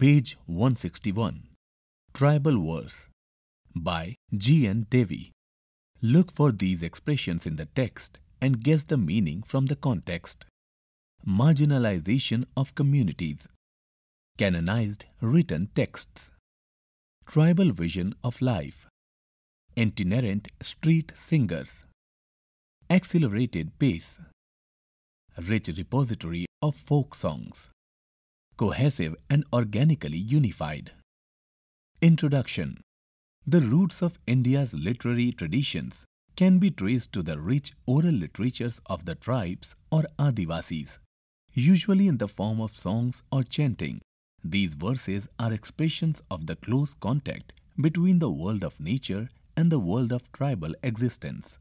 page 161. Tribal Wars by G. N. Devi. Look for these expressions in the text and guess the meaning from the context. Marginalization of communities. Canonized written texts. Tribal vision of life. Itinerant street singers. Accelerated pace. Rich repository of folk songs cohesive and organically unified. Introduction The roots of India's literary traditions can be traced to the rich oral literatures of the tribes or Adivasis. Usually in the form of songs or chanting, these verses are expressions of the close contact between the world of nature and the world of tribal existence.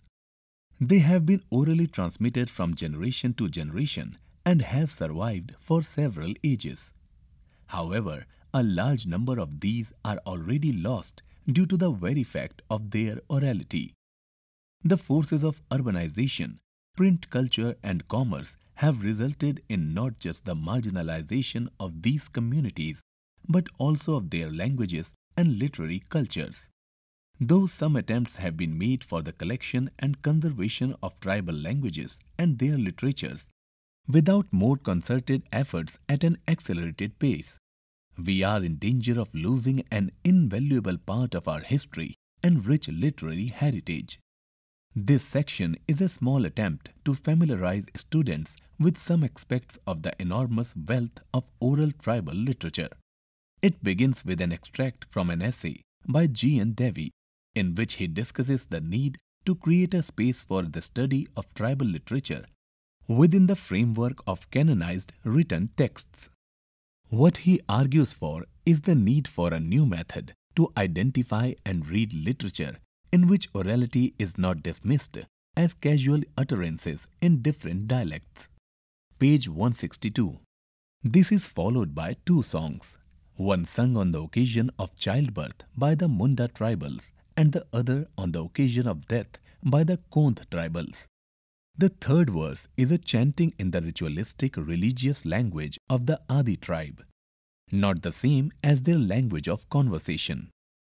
They have been orally transmitted from generation to generation and have survived for several ages. However, a large number of these are already lost due to the very fact of their orality. The forces of urbanization, print culture and commerce have resulted in not just the marginalization of these communities, but also of their languages and literary cultures. Though some attempts have been made for the collection and conservation of tribal languages and their literatures, without more concerted efforts at an accelerated pace we are in danger of losing an invaluable part of our history and rich literary heritage. This section is a small attempt to familiarize students with some aspects of the enormous wealth of oral tribal literature. It begins with an extract from an essay by G. N. Devi, in which he discusses the need to create a space for the study of tribal literature within the framework of canonized written texts. What he argues for is the need for a new method to identify and read literature in which orality is not dismissed as casual utterances in different dialects. Page 162. This is followed by two songs, one sung on the occasion of childbirth by the Munda tribals and the other on the occasion of death by the Kond tribals. The third verse is a chanting in the ritualistic religious language of the Adi tribe, not the same as their language of conversation.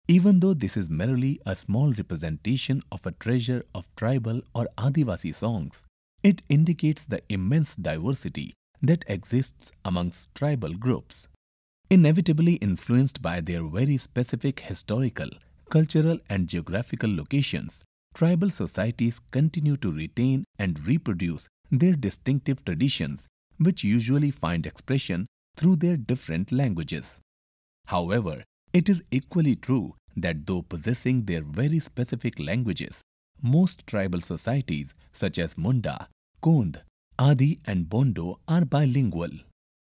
Even though this is merely a small representation of a treasure of tribal or Adivasi songs, it indicates the immense diversity that exists amongst tribal groups. Inevitably influenced by their very specific historical, cultural, and geographical locations, tribal societies continue to retain and reproduce their distinctive traditions, which usually find expression through their different languages. However, it is equally true that though possessing their very specific languages, most tribal societies such as Munda, Kond, Adi and Bondo are bilingual.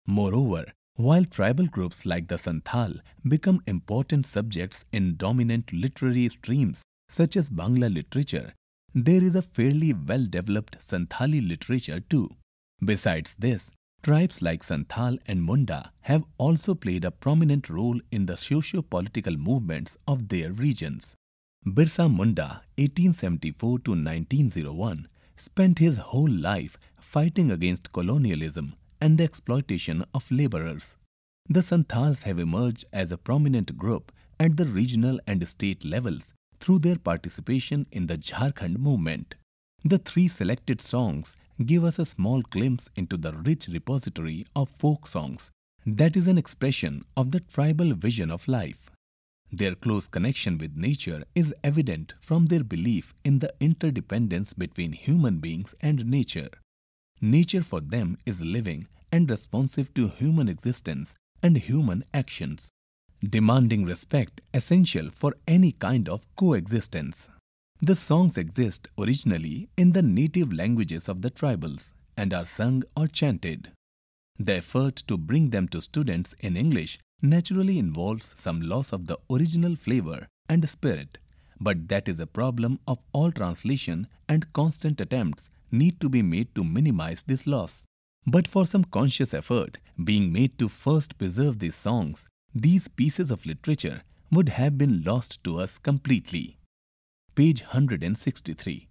Moreover, while tribal groups like the Santhal become important subjects in dominant literary streams such as Bangla literature, there is a fairly well developed Santhali literature too. Besides this, tribes like Santhal and Munda have also played a prominent role in the socio political movements of their regions. Birsa Munda, 1874 to 1901, spent his whole life fighting against colonialism and the exploitation of laborers. The Santhals have emerged as a prominent group at the regional and state levels through their participation in the Jharkhand movement. The three selected songs give us a small glimpse into the rich repository of folk songs that is an expression of the tribal vision of life. Their close connection with nature is evident from their belief in the interdependence between human beings and nature. Nature for them is living and responsive to human existence and human actions demanding respect essential for any kind of coexistence. The songs exist originally in the native languages of the tribals and are sung or chanted. The effort to bring them to students in English naturally involves some loss of the original flavor and spirit, but that is a problem of all translation and constant attempts need to be made to minimize this loss. But for some conscious effort being made to first preserve these songs these pieces of literature would have been lost to us completely. Page 163.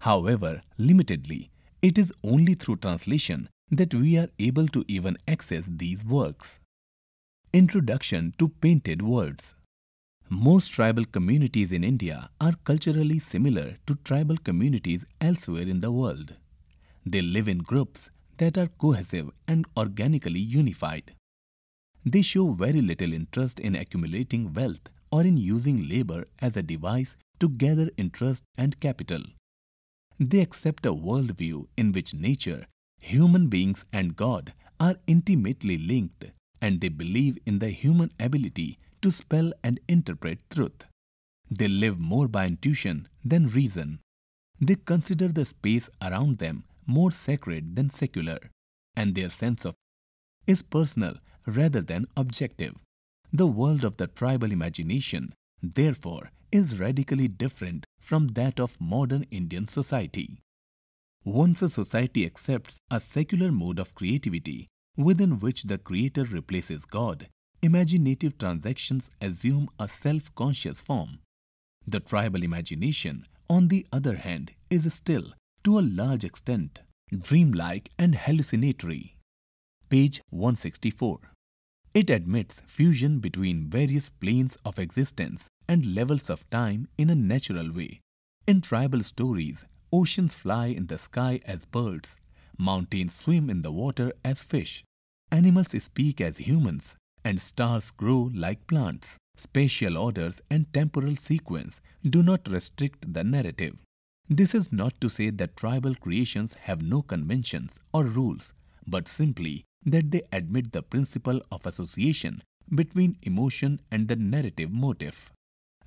However, limitedly, it is only through translation that we are able to even access these works. Introduction to Painted Words Most tribal communities in India are culturally similar to tribal communities elsewhere in the world. They live in groups that are cohesive and organically unified. They show very little interest in accumulating wealth or in using labor as a device to gather interest and capital. They accept a worldview in which nature, human beings, and God are intimately linked, and they believe in the human ability to spell and interpret truth. They live more by intuition than reason. They consider the space around them more sacred than secular, and their sense of is personal rather than objective. The world of the tribal imagination, therefore, is radically different from that of modern Indian society. Once a society accepts a secular mode of creativity within which the creator replaces God, imaginative transactions assume a self conscious form. The tribal imagination, on the other hand, is still, to a large extent, dreamlike and hallucinatory. Page 164. It admits fusion between various planes of existence and levels of time in a natural way. In tribal stories, oceans fly in the sky as birds, mountains swim in the water as fish, animals speak as humans, and stars grow like plants. Spatial orders and temporal sequence do not restrict the narrative. This is not to say that tribal creations have no conventions or rules, but simply that they admit the principle of association between emotion and the narrative motif.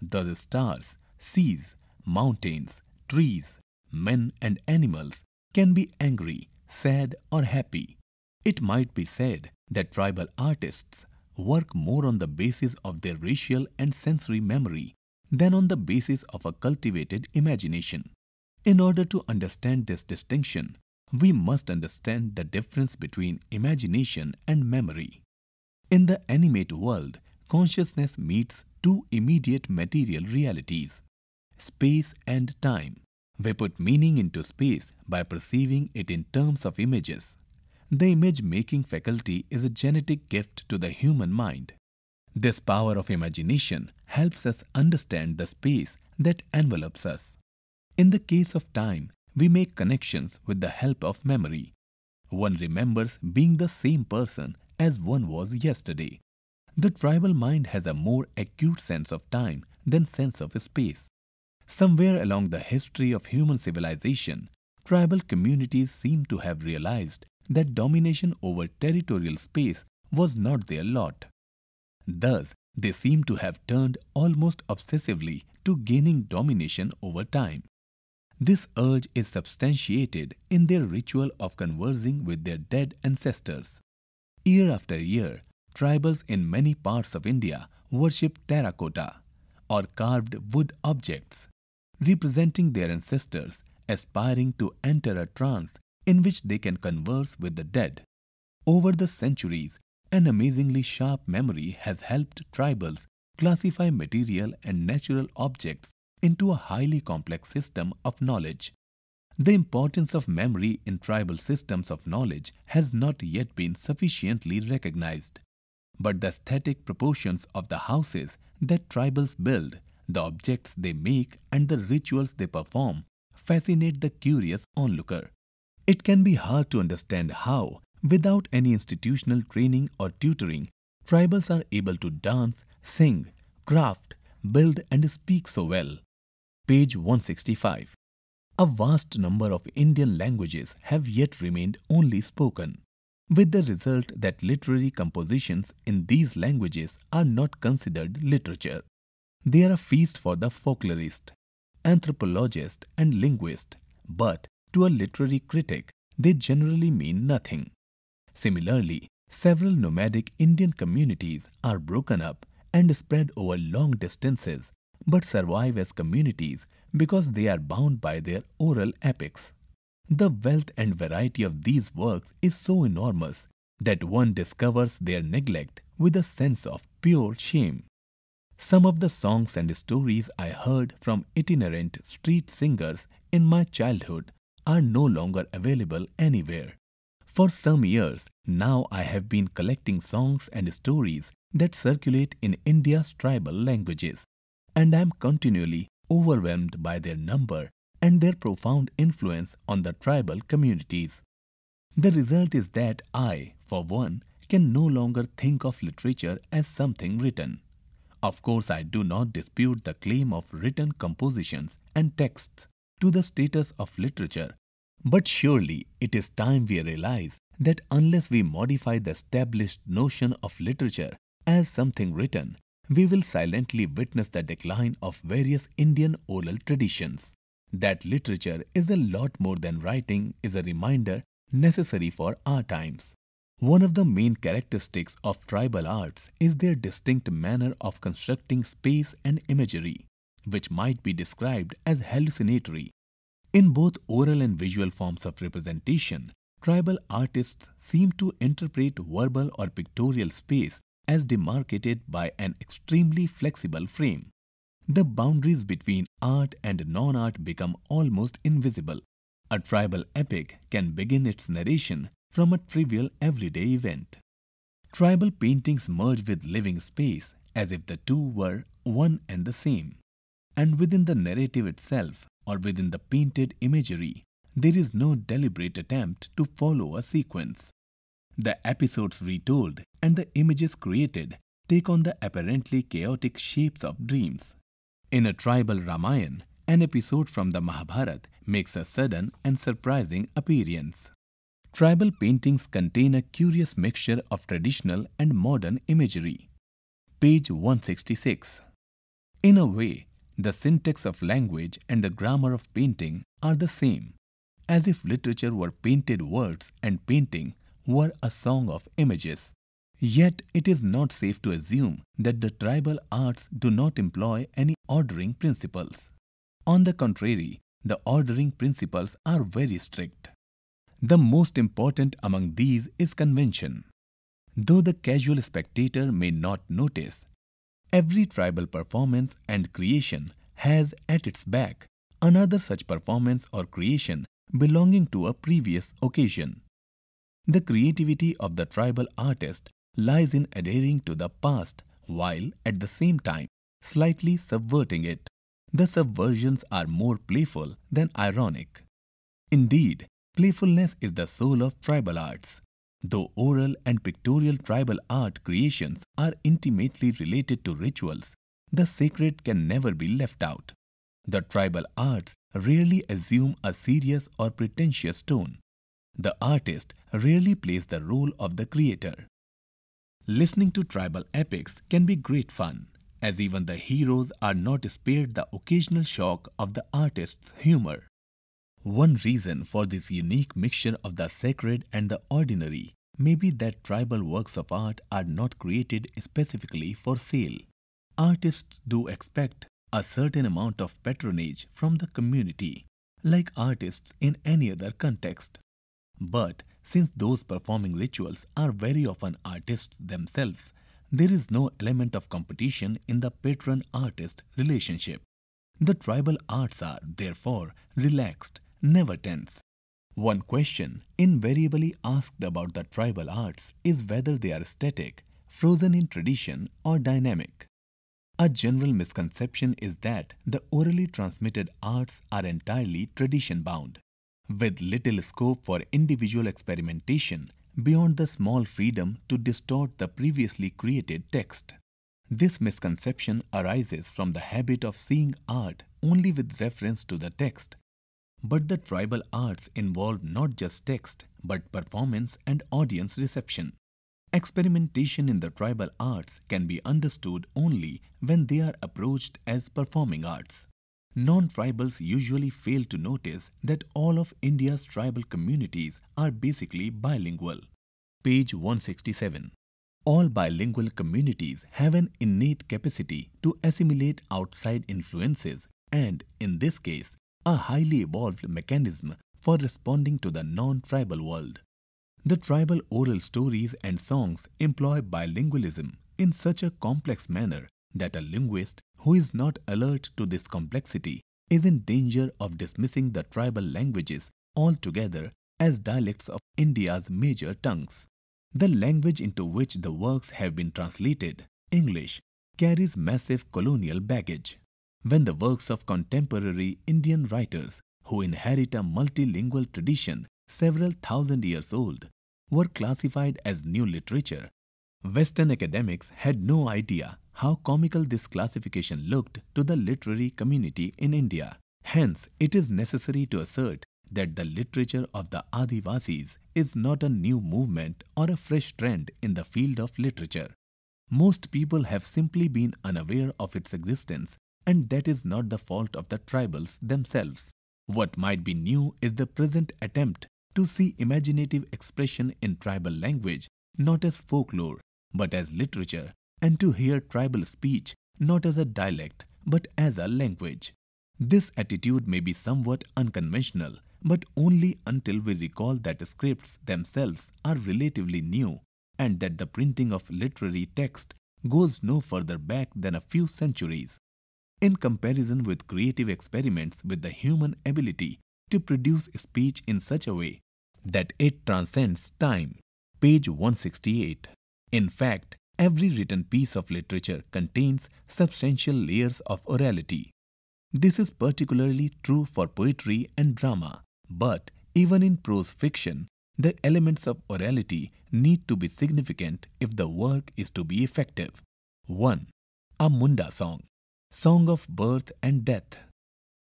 Thus, stars, seas, mountains, trees, men, and animals can be angry, sad, or happy. It might be said that tribal artists work more on the basis of their racial and sensory memory than on the basis of a cultivated imagination. In order to understand this distinction, we must understand the difference between imagination and memory. In the animate world, consciousness meets two immediate material realities space and time. We put meaning into space by perceiving it in terms of images. The image making faculty is a genetic gift to the human mind. This power of imagination helps us understand the space that envelops us. In the case of time, we make connections with the help of memory. One remembers being the same person as one was yesterday. The tribal mind has a more acute sense of time than sense of space. Somewhere along the history of human civilization, tribal communities seem to have realized that domination over territorial space was not their lot. Thus, they seem to have turned almost obsessively to gaining domination over time. This urge is substantiated in their ritual of conversing with their dead ancestors. Year after year, tribals in many parts of India worship terracotta or carved wood objects, representing their ancestors aspiring to enter a trance in which they can converse with the dead. Over the centuries, an amazingly sharp memory has helped tribals classify material and natural objects into a highly complex system of knowledge. The importance of memory in tribal systems of knowledge has not yet been sufficiently recognized. But the aesthetic proportions of the houses that tribals build, the objects they make, and the rituals they perform fascinate the curious onlooker. It can be hard to understand how, without any institutional training or tutoring, tribals are able to dance, sing, craft, build, and speak so well page 165. A vast number of Indian languages have yet remained only spoken, with the result that literary compositions in these languages are not considered literature. They are a feast for the folklorist, anthropologist, and linguist, but to a literary critic, they generally mean nothing. Similarly, several nomadic Indian communities are broken up and spread over long distances but survive as communities because they are bound by their oral epics. The wealth and variety of these works is so enormous that one discovers their neglect with a sense of pure shame. Some of the songs and stories I heard from itinerant street singers in my childhood are no longer available anywhere. For some years now, I have been collecting songs and stories that circulate in India's tribal languages and am continually overwhelmed by their number and their profound influence on the tribal communities. The result is that I, for one, can no longer think of literature as something written. Of course, I do not dispute the claim of written compositions and texts to the status of literature, but surely it is time we realize that unless we modify the established notion of literature as something written, we will silently witness the decline of various Indian oral traditions. That literature is a lot more than writing is a reminder necessary for our times. One of the main characteristics of tribal arts is their distinct manner of constructing space and imagery, which might be described as hallucinatory. In both oral and visual forms of representation, tribal artists seem to interpret verbal or pictorial space as demarcated by an extremely flexible frame. The boundaries between art and non-art become almost invisible. A tribal epic can begin its narration from a trivial everyday event. Tribal paintings merge with living space as if the two were one and the same. And within the narrative itself or within the painted imagery, there is no deliberate attempt to follow a sequence. The episodes retold and the images created take on the apparently chaotic shapes of dreams. In a tribal Ramayana, an episode from the Mahabharata makes a sudden and surprising appearance. Tribal paintings contain a curious mixture of traditional and modern imagery. Page 166. In a way, the syntax of language and the grammar of painting are the same, as if literature were painted words and painting were a song of images. Yet it is not safe to assume that the tribal arts do not employ any ordering principles. On the contrary, the ordering principles are very strict. The most important among these is convention. Though the casual spectator may not notice, every tribal performance and creation has at its back another such performance or creation belonging to a previous occasion. The creativity of the tribal artist lies in adhering to the past while at the same time slightly subverting it. The subversions are more playful than ironic. Indeed, playfulness is the soul of tribal arts. Though oral and pictorial tribal art creations are intimately related to rituals, the sacred can never be left out. The tribal arts rarely assume a serious or pretentious tone. The artist rarely plays the role of the creator. Listening to tribal epics can be great fun, as even the heroes are not spared the occasional shock of the artist's humor. One reason for this unique mixture of the sacred and the ordinary may be that tribal works of art are not created specifically for sale. Artists do expect a certain amount of patronage from the community, like artists in any other context. But since those performing rituals are very often artists themselves, there is no element of competition in the patron artist relationship. The tribal arts are, therefore, relaxed, never tense. One question invariably asked about the tribal arts is whether they are static, frozen in tradition, or dynamic. A general misconception is that the orally transmitted arts are entirely tradition bound with little scope for individual experimentation beyond the small freedom to distort the previously created text. This misconception arises from the habit of seeing art only with reference to the text. But the tribal arts involve not just text, but performance and audience reception. Experimentation in the tribal arts can be understood only when they are approached as performing arts. Non-tribals usually fail to notice that all of India's tribal communities are basically bilingual. Page 167. All bilingual communities have an innate capacity to assimilate outside influences and, in this case, a highly evolved mechanism for responding to the non-tribal world. The tribal oral stories and songs employ bilingualism in such a complex manner that a linguist who is not alert to this complexity is in danger of dismissing the tribal languages altogether as dialects of India's major tongues. The language into which the works have been translated, English, carries massive colonial baggage. When the works of contemporary Indian writers who inherit a multilingual tradition several thousand years old were classified as new literature, Western academics had no idea how comical this classification looked to the literary community in India. Hence, it is necessary to assert that the literature of the Adivasis is not a new movement or a fresh trend in the field of literature. Most people have simply been unaware of its existence, and that is not the fault of the tribals themselves. What might be new is the present attempt to see imaginative expression in tribal language not as folklore but as literature and to hear tribal speech not as a dialect but as a language. This attitude may be somewhat unconventional, but only until we recall that scripts themselves are relatively new and that the printing of literary text goes no further back than a few centuries. In comparison with creative experiments with the human ability to produce speech in such a way that it transcends time. Page 168. In fact, every written piece of literature contains substantial layers of orality. This is particularly true for poetry and drama, but even in prose fiction, the elements of orality need to be significant if the work is to be effective. 1. A Munda Song Song of Birth and Death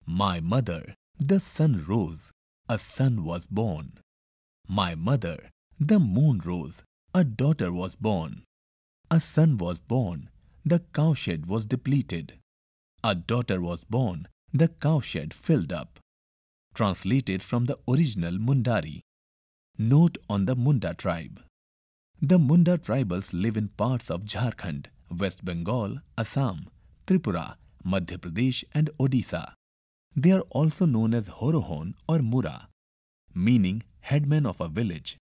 My mother, the sun rose, a son was born. My mother, the moon rose, a daughter was born. A son was born, the cowshed was depleted. A daughter was born, the cowshed filled up. Translated from the original Mundari. Note on the Munda tribe. The Munda tribals live in parts of Jharkhand, West Bengal, Assam, Tripura, Madhya Pradesh, and Odisha. They are also known as Horohon or Mura, meaning headman of a village.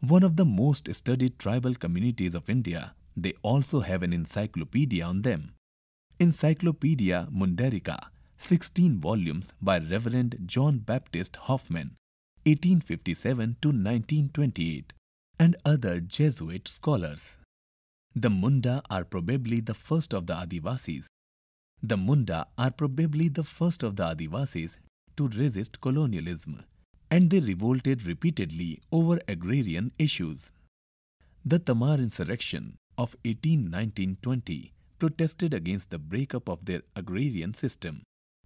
One of the most studied tribal communities of India they also have an encyclopedia on them. Encyclopedia Munderica, 16 volumes by Reverend John Baptist Hoffman, 1857 to 1928, and other Jesuit scholars. The Munda are probably the first of the Adivasis. The Munda are probably the first of the Adivasis to resist colonialism, and they revolted repeatedly over agrarian issues. The Tamar insurrection of 1819-20 protested against the breakup of their agrarian system.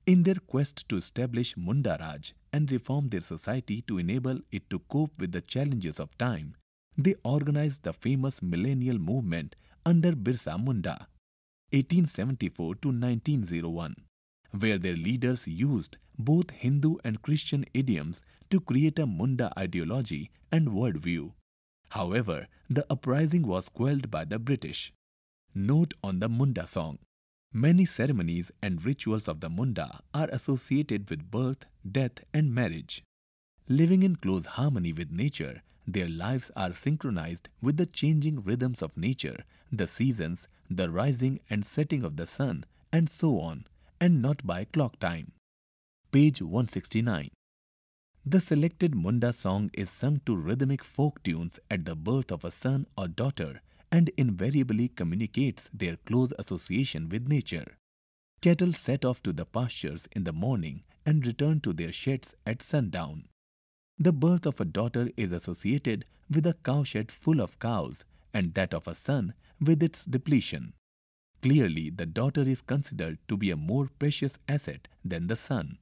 In their quest to establish Munda Raj and reform their society to enable it to cope with the challenges of time, they organized the famous millennial movement under Birsa Munda 1874 to 1901, where their leaders used both Hindu and Christian idioms to create a Munda ideology and worldview. However, the uprising was quelled by the British. Note on the Munda song. Many ceremonies and rituals of the Munda are associated with birth, death, and marriage. Living in close harmony with nature, their lives are synchronized with the changing rhythms of nature, the seasons, the rising and setting of the sun, and so on, and not by clock time. Page 169. The selected Munda song is sung to rhythmic folk tunes at the birth of a son or daughter and invariably communicates their close association with nature. Cattle set off to the pastures in the morning and return to their sheds at sundown. The birth of a daughter is associated with a cowshed full of cows and that of a son with its depletion. Clearly, the daughter is considered to be a more precious asset than the son.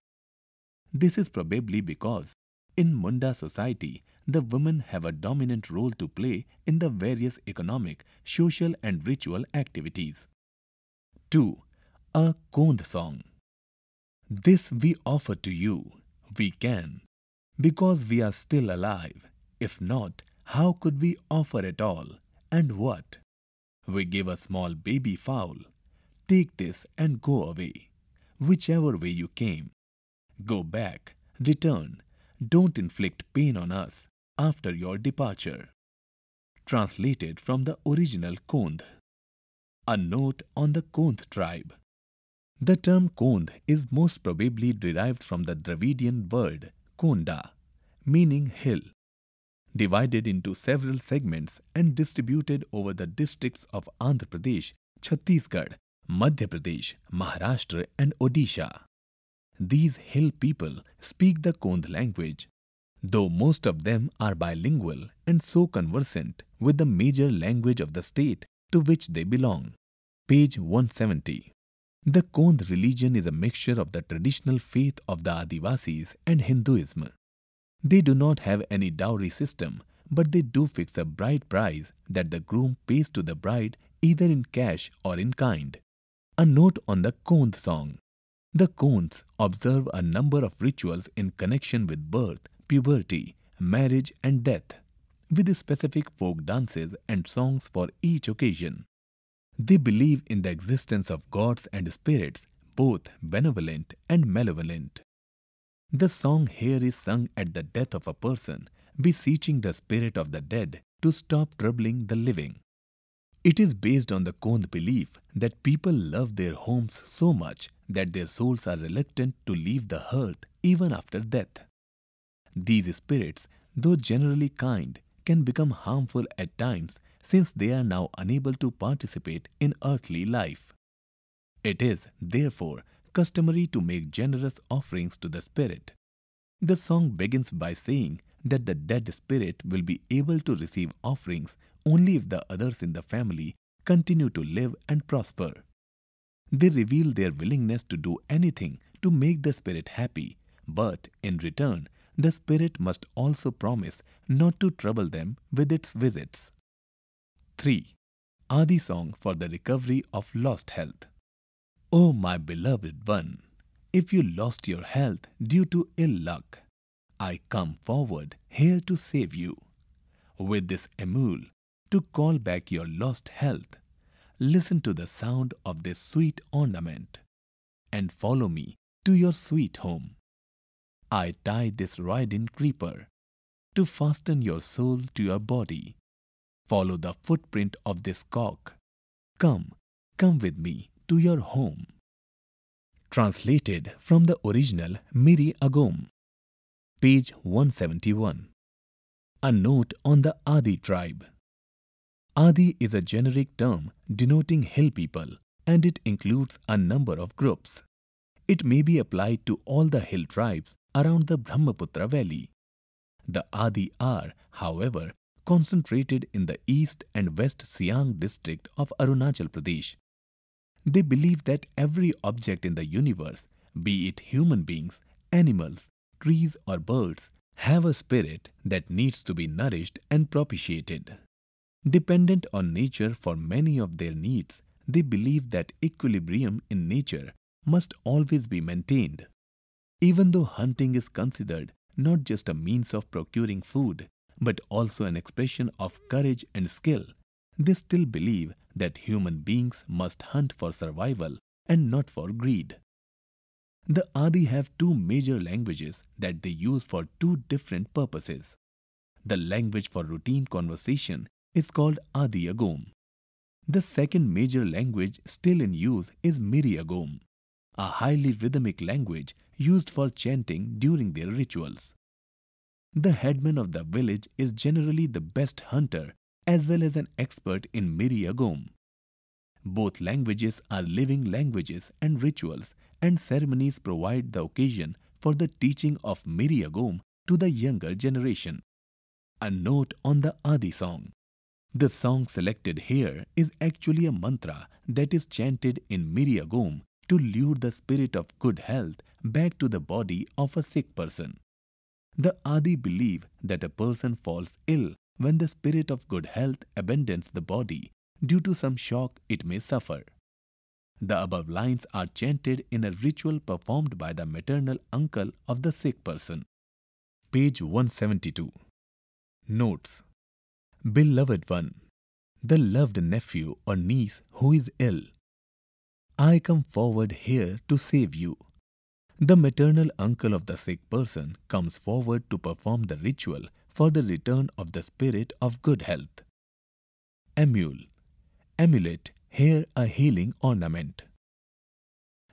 This is probably because in Munda society, the women have a dominant role to play in the various economic, social, and ritual activities. 2. A Kond song. This we offer to you. We can. Because we are still alive. If not, how could we offer it all? And what? We give a small baby fowl. Take this and go away. Whichever way you came, Go back, return, don't inflict pain on us after your departure. Translated from the original Kond. A note on the Kond tribe. The term Kond is most probably derived from the Dravidian word Konda, meaning hill, divided into several segments and distributed over the districts of Andhra Pradesh, Chhattisgarh, Madhya Pradesh, Maharashtra, and Odisha. These hill people speak the Kondh language, though most of them are bilingual and so conversant with the major language of the state to which they belong. Page 170. The Kondh religion is a mixture of the traditional faith of the Adivasis and Hinduism. They do not have any dowry system, but they do fix a bride price that the groom pays to the bride either in cash or in kind. A note on the Kondh song. The Kuns observe a number of rituals in connection with birth, puberty, marriage, and death, with specific folk dances and songs for each occasion. They believe in the existence of gods and spirits, both benevolent and malevolent. The song here is sung at the death of a person, beseeching the spirit of the dead to stop troubling the living. It is based on the Kond belief that people love their homes so much that their souls are reluctant to leave the earth even after death. These spirits, though generally kind, can become harmful at times since they are now unable to participate in earthly life. It is, therefore, customary to make generous offerings to the spirit. The song begins by saying that the dead spirit will be able to receive offerings only if the others in the family continue to live and prosper. They reveal their willingness to do anything to make the spirit happy, but in return, the spirit must also promise not to trouble them with its visits. 3. Adi song for the recovery of lost health. O oh, my beloved one, if you lost your health due to ill luck, I come forward here to save you. With this emul, to call back your lost health, listen to the sound of this sweet ornament, and follow me to your sweet home. I tie this riding creeper to fasten your soul to your body. Follow the footprint of this cock. Come, come with me to your home. Translated from the original Miri Agom page 171. A note on the Adi tribe. Adi is a generic term denoting hill people and it includes a number of groups. It may be applied to all the hill tribes around the Brahmaputra valley. The Adi are, however, concentrated in the east and west Siang district of Arunachal Pradesh. They believe that every object in the universe, be it human beings, animals, trees or birds, have a spirit that needs to be nourished and propitiated. Dependent on nature for many of their needs, they believe that equilibrium in nature must always be maintained. Even though hunting is considered not just a means of procuring food, but also an expression of courage and skill, they still believe that human beings must hunt for survival and not for greed. The Adi have two major languages that they use for two different purposes. The language for routine conversation is called Adi Agom. The second major language still in use is Miriagom, a highly rhythmic language used for chanting during their rituals. The headman of the village is generally the best hunter as well as an expert in Miriagom. Both languages are living languages and rituals, and ceremonies provide the occasion for the teaching of Miryagom to the younger generation. A note on the Adi song. The song selected here is actually a mantra that is chanted in Miryagom to lure the spirit of good health back to the body of a sick person. The Adi believe that a person falls ill when the spirit of good health abandons the body due to some shock it may suffer. The above lines are chanted in a ritual performed by the maternal uncle of the sick person. Page 172. Notes Beloved one, the loved nephew or niece who is ill, I come forward here to save you. The maternal uncle of the sick person comes forward to perform the ritual for the return of the spirit of good health. Emule, amulet, here a healing ornament.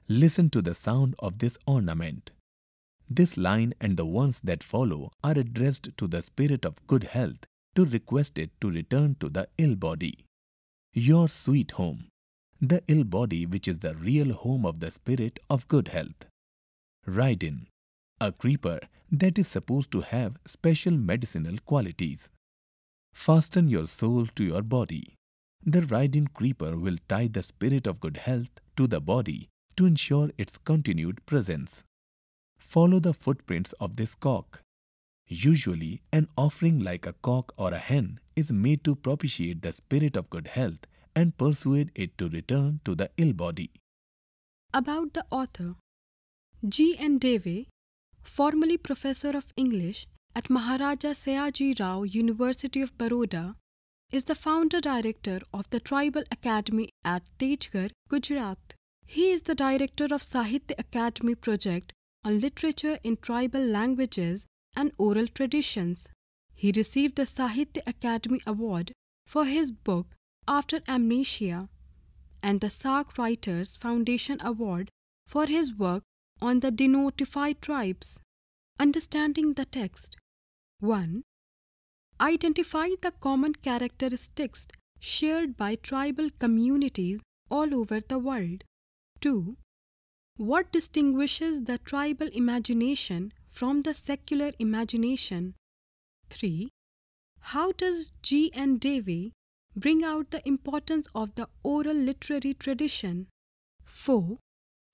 Listen to the sound of this ornament. This line and the ones that follow are addressed to the spirit of good health to request it to return to the ill body. Your sweet home, the ill body which is the real home of the spirit of good health. in. a creeper that is supposed to have special medicinal qualities. Fasten your soul to your body. The riding creeper will tie the spirit of good health to the body to ensure its continued presence. Follow the footprints of this cock. Usually, an offering like a cock or a hen is made to propitiate the spirit of good health and persuade it to return to the ill body. About the author G. N. Devi, formerly professor of English at Maharaja Sayaji Rao University of Baroda, is the founder director of the Tribal Academy at Tejgarh, Gujarat. He is the director of Sahitya Academy project on literature in tribal languages and oral traditions. He received the Sahitya Academy Award for his book After Amnesia and the Sark Writers Foundation Award for his work on the denotified tribes. Understanding the text 1. Identify the common characteristics shared by tribal communities all over the world. 2. What distinguishes the tribal imagination from the secular imagination? 3. How does G. and Davy bring out the importance of the oral literary tradition? 4.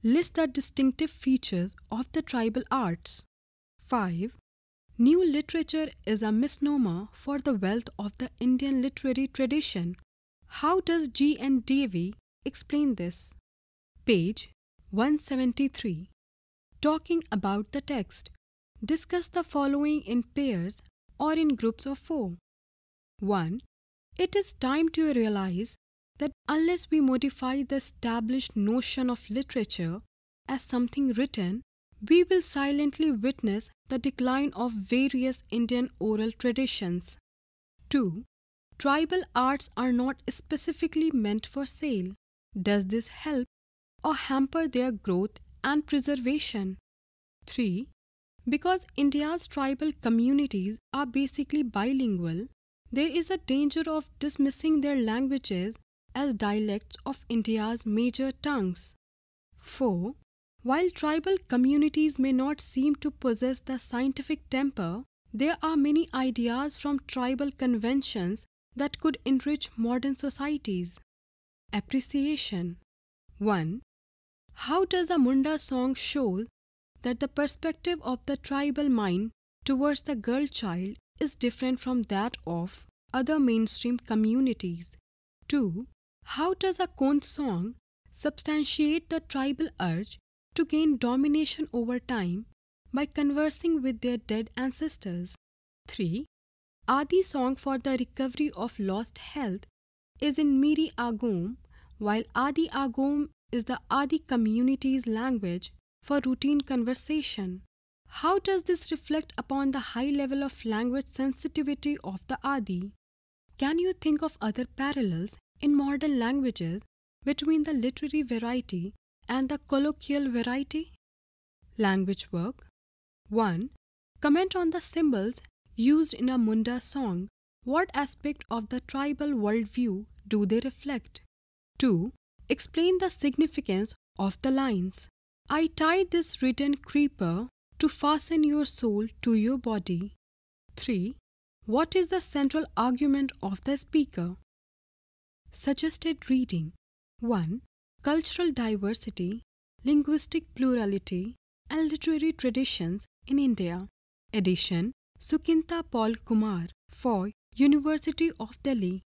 List the distinctive features of the tribal arts. 5. New literature is a misnomer for the wealth of the Indian literary tradition. How does G. N. Davy explain this? Page 173. Talking about the text, discuss the following in pairs or in groups of four. 1. It is time to realize that unless we modify the established notion of literature as something written, we will silently witness the decline of various Indian oral traditions. 2. Tribal arts are not specifically meant for sale. Does this help or hamper their growth and preservation? 3. Because India's tribal communities are basically bilingual, there is a danger of dismissing their languages as dialects of India's major tongues. 4. While tribal communities may not seem to possess the scientific temper, there are many ideas from tribal conventions that could enrich modern societies. Appreciation 1. How does a Munda song show that the perspective of the tribal mind towards the girl child is different from that of other mainstream communities? 2. How does a Kond song substantiate the tribal urge to gain domination over time by conversing with their dead ancestors. 3. Adi song for the recovery of lost health is in Miri Agom, while Adi Agom is the Adi community's language for routine conversation. How does this reflect upon the high level of language sensitivity of the Adi? Can you think of other parallels in modern languages between the literary variety and the colloquial variety? Language work 1. Comment on the symbols used in a Munda song. What aspect of the tribal worldview do they reflect? 2. Explain the significance of the lines. I tie this written creeper to fasten your soul to your body. 3. What is the central argument of the speaker? Suggested reading 1 cultural diversity, linguistic plurality, and literary traditions in India. Edition Sukinta Paul Kumar for University of Delhi